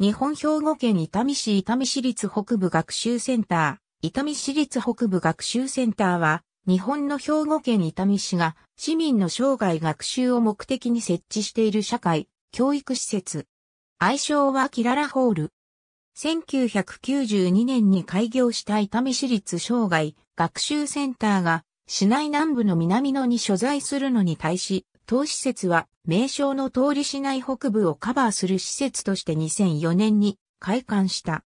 日本兵庫県伊丹市伊丹市立北部学習センター。伊丹市立北部学習センターは、日本の兵庫県伊丹市が市民の生涯学習を目的に設置している社会、教育施設。愛称はキララホール。1992年に開業した伊丹市立生涯学習センターが市内南部の南野に所在するのに対し、当施設は名称の通り市内北部をカバーする施設として2004年に開館した。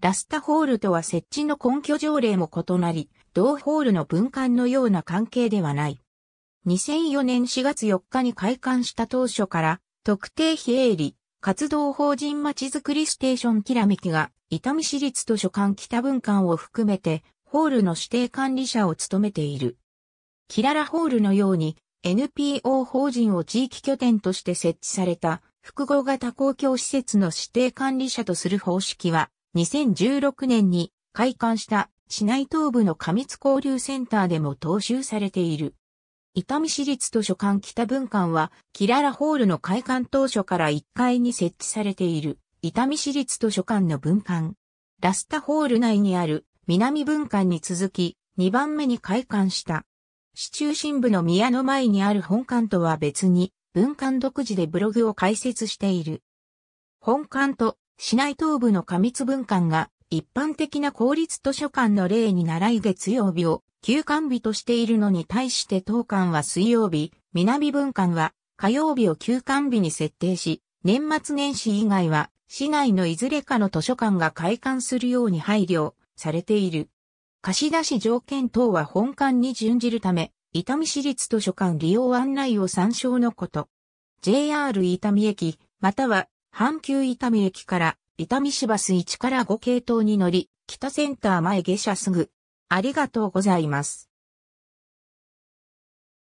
ラスタホールとは設置の根拠条例も異なり、同ホールの分館のような関係ではない。2004年4月4日に開館した当初から、特定非営利、活動法人まちづくりステーションきらめきが、伊丹市立図書館北文館を含めて、ホールの指定管理者を務めている。キララホールのように、NPO 法人を地域拠点として設置された複合型公共施設の指定管理者とする方式は2016年に開館した市内東部の過密交流センターでも踏襲されている。伊丹市立図書館北分館は、キララホールの開館当初から1階に設置されている、伊丹市立図書館の分館。ラスタホール内にある南分館に続き、2番目に開館した。市中心部の宮の前にある本館とは別に、文館独自でブログを開設している。本館と市内東部の過密文館が一般的な公立図書館の例に習い月曜日を休館日としているのに対して当館は水曜日、南文館は火曜日を休館日に設定し、年末年始以外は市内のいずれかの図書館が開館するように配慮されている。貸し出し条件等は本館に準じるため、伊丹市立図書館利用案内を参照のこと。JR 伊丹駅、または阪急伊丹駅から伊丹市バス1から5系統に乗り、北センター前下車すぐ。ありがとうございます。